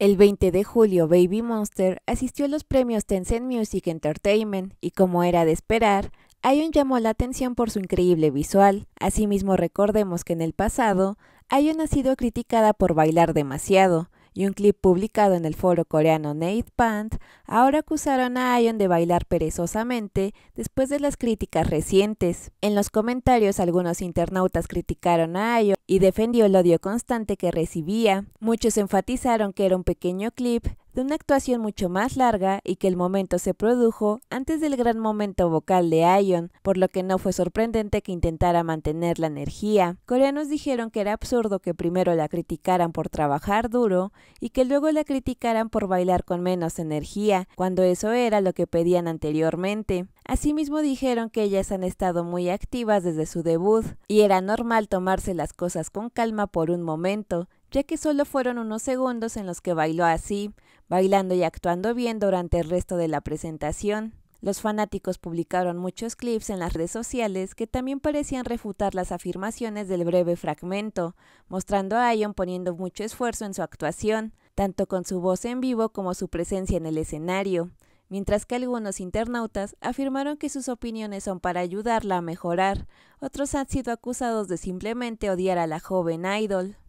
El 20 de julio, Baby Monster asistió a los premios Tencent Music Entertainment y, como era de esperar, Ion llamó la atención por su increíble visual. Asimismo, recordemos que en el pasado, Ion ha sido criticada por bailar demasiado, y un clip publicado en el foro coreano Nate Pant, ahora acusaron a Ion de bailar perezosamente después de las críticas recientes. En los comentarios algunos internautas criticaron a Ion y defendió el odio constante que recibía. Muchos enfatizaron que era un pequeño clip de una actuación mucho más larga y que el momento se produjo antes del gran momento vocal de Ion, por lo que no fue sorprendente que intentara mantener la energía. Coreanos dijeron que era absurdo que primero la criticaran por trabajar duro y que luego la criticaran por bailar con menos energía, cuando eso era lo que pedían anteriormente. Asimismo dijeron que ellas han estado muy activas desde su debut y era normal tomarse las cosas con calma por un momento, ya que solo fueron unos segundos en los que bailó así, bailando y actuando bien durante el resto de la presentación. Los fanáticos publicaron muchos clips en las redes sociales que también parecían refutar las afirmaciones del breve fragmento, mostrando a Ion poniendo mucho esfuerzo en su actuación, tanto con su voz en vivo como su presencia en el escenario, mientras que algunos internautas afirmaron que sus opiniones son para ayudarla a mejorar, otros han sido acusados de simplemente odiar a la joven idol.